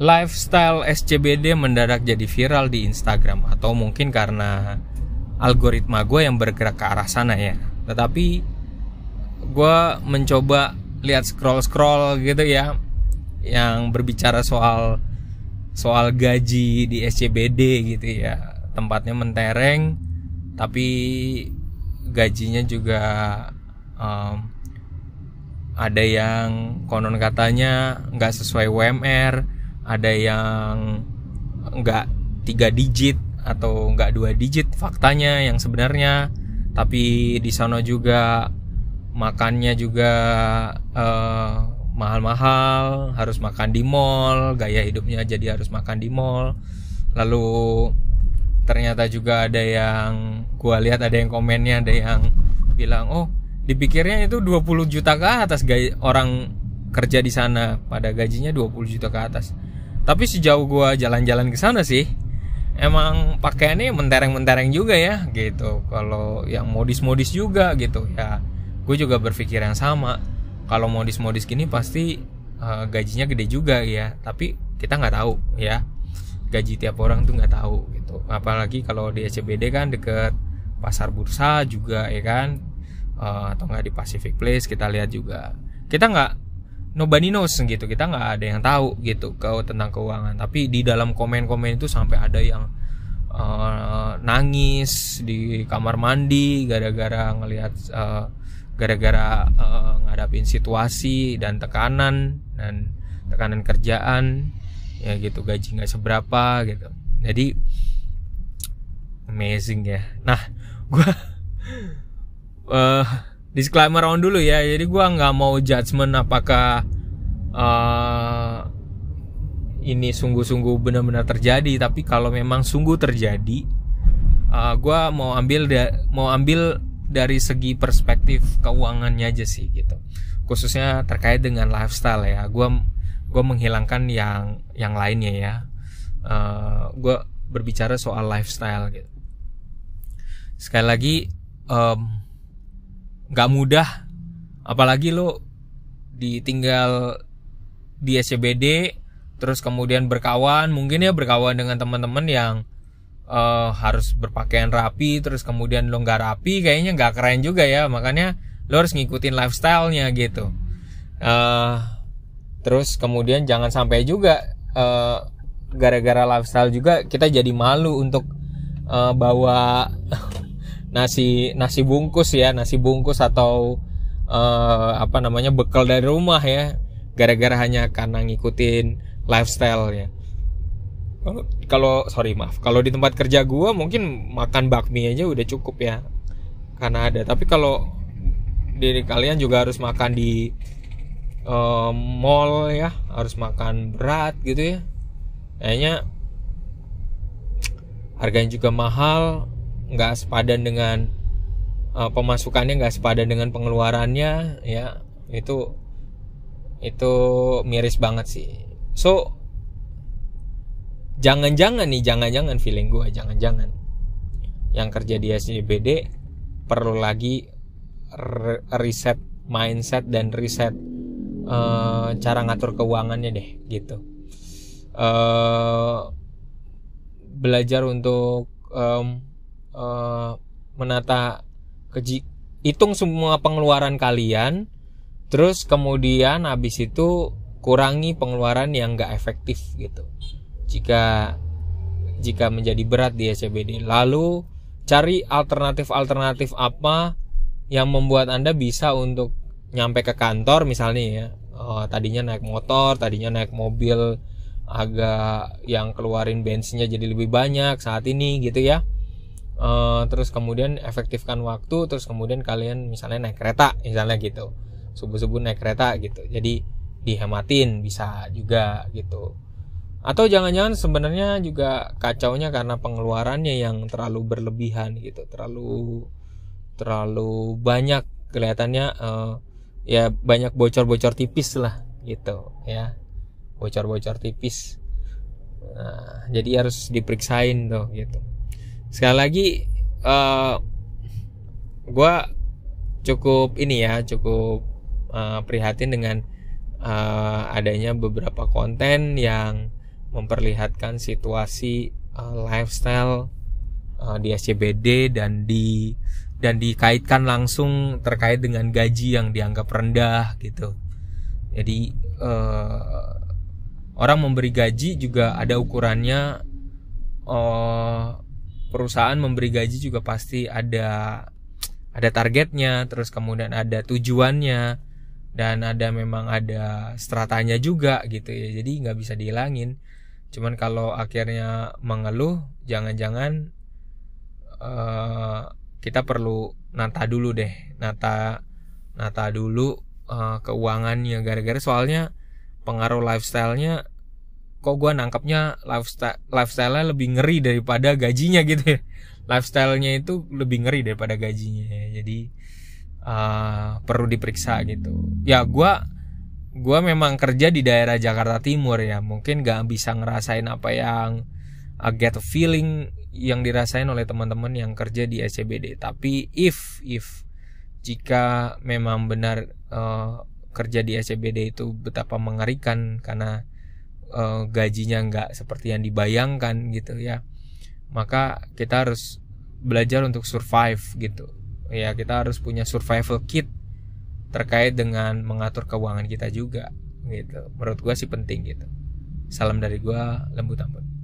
lifestyle SCBD mendadak jadi viral di Instagram atau mungkin karena algoritma gue yang bergerak ke arah sana ya. Tetapi gue mencoba lihat scroll-scroll gitu ya yang berbicara soal soal gaji di SCBD gitu ya. Tempatnya mentereng tapi gajinya juga um, ada yang konon katanya nggak sesuai WMR, ada yang nggak tiga digit atau nggak dua digit faktanya yang sebenarnya tapi di sana juga makannya juga eh, mahal-mahal harus makan di mall gaya hidupnya jadi harus makan di mall lalu ternyata juga ada yang gua lihat ada yang komennya ada yang bilang oh dipikirnya itu 20 juta ke atas gaya, orang kerja di sana pada gajinya 20 juta ke atas tapi sejauh gue jalan-jalan ke sana sih emang pakaiannya mentereng-mentereng juga ya gitu kalau yang modis-modis juga gitu ya gue juga berpikir yang sama kalau modis-modis gini pasti uh, gajinya gede juga ya tapi kita nggak tahu ya gaji tiap orang tuh nggak tahu gitu apalagi kalau di SCBD kan deket pasar bursa juga ya kan uh, atau nggak di Pacific Place kita lihat juga kita nggak nobody knows gitu kita nggak ada yang tahu gitu kau tentang keuangan tapi di dalam komen-komen itu sampai ada yang uh, nangis di kamar mandi gara-gara ngelihat uh, gara-gara uh, ngadapin situasi dan tekanan dan tekanan kerjaan ya gitu gaji nggak seberapa gitu jadi amazing ya nah gue uh, disclaimer on dulu ya jadi gue nggak mau judgement apakah uh, ini sungguh-sungguh benar-benar terjadi tapi kalau memang sungguh terjadi uh, eh, gue mau ambil mau ambil dari segi perspektif keuangannya aja sih gitu khususnya terkait dengan lifestyle ya gue gue menghilangkan yang yang lainnya ya uh, eh, gue berbicara soal lifestyle gitu sekali lagi um, nggak mudah apalagi lo ditinggal di SCBD terus kemudian berkawan mungkin ya berkawan dengan teman-teman yang uh, harus berpakaian rapi terus kemudian lo nggak rapi kayaknya nggak keren juga ya makanya lo harus ngikutin lifestylenya gitu uh, terus kemudian jangan sampai juga uh, gara-gara lifestyle juga kita jadi malu untuk uh, bawa nasi nasi bungkus ya nasi bungkus atau uh, apa namanya bekal dari rumah ya gara-gara hanya karena ngikutin lifestyle ya oh, kalau sorry maaf kalau di tempat kerja gue mungkin makan bakmi aja udah cukup ya karena ada tapi kalau diri kalian juga harus makan di uh, mall ya harus makan berat gitu ya kayaknya harganya juga mahal nggak sepadan dengan uh, pemasukannya nggak sepadan dengan pengeluarannya ya itu itu miris banget sih so jangan-jangan nih jangan-jangan feeling gue jangan-jangan yang kerja di SJBD perlu lagi riset mindset dan riset uh, eh, cara ngatur keuangannya deh gitu uh, belajar untuk um, Eh, menata keji hitung semua pengeluaran kalian terus kemudian habis itu kurangi pengeluaran yang nggak efektif gitu jika jika menjadi berat di SCBD lalu cari alternatif-alternatif apa yang membuat Anda bisa untuk nyampe ke kantor misalnya ya. Oh, tadinya naik motor, tadinya naik mobil agak yang keluarin bensinnya jadi lebih banyak saat ini gitu ya uh, terus kemudian efektifkan waktu terus kemudian kalian misalnya naik kereta misalnya gitu subuh-subuh naik kereta gitu jadi dihematin bisa juga gitu atau jangan-jangan sebenarnya juga kacaunya karena pengeluarannya yang terlalu berlebihan gitu terlalu terlalu banyak kelihatannya uh, ya banyak bocor-bocor tipis lah gitu ya bocor-bocor tipis nah, jadi harus diperiksain tuh gitu sekali lagi uh, eh, gue cukup ini ya cukup uh, prihatin dengan uh, adanya beberapa konten yang memperlihatkan situasi uh, lifestyle uh, di SCBD dan di dan dikaitkan langsung terkait dengan gaji yang dianggap rendah gitu jadi uh, orang memberi gaji juga ada ukurannya uh, perusahaan memberi gaji juga pasti ada ada targetnya, terus kemudian ada tujuannya dan ada memang ada stratanya juga gitu ya. Jadi nggak bisa dihilangin. Cuman kalau akhirnya mengeluh, jangan-jangan uh, kita perlu nata dulu deh, nata nata dulu uh, keuangannya gara-gara soalnya pengaruh lifestylenya kok gue nangkapnya lifestyle lifestyle lebih ngeri daripada gajinya gitu ya lifestylenya itu lebih ngeri daripada gajinya ya. jadi uh, perlu diperiksa gitu ya gue gue memang kerja di daerah Jakarta Timur ya mungkin gak bisa ngerasain apa yang uh, get feeling yang dirasain oleh teman-teman yang kerja di SCBD tapi if if jika memang benar uh, kerja di SCBD itu betapa mengerikan karena uh, gajinya nggak seperti yang dibayangkan gitu ya maka kita harus belajar untuk survive gitu ya kita harus punya survival kit terkait dengan mengatur keuangan kita juga gitu menurut gue sih penting gitu salam dari gue lembut lembut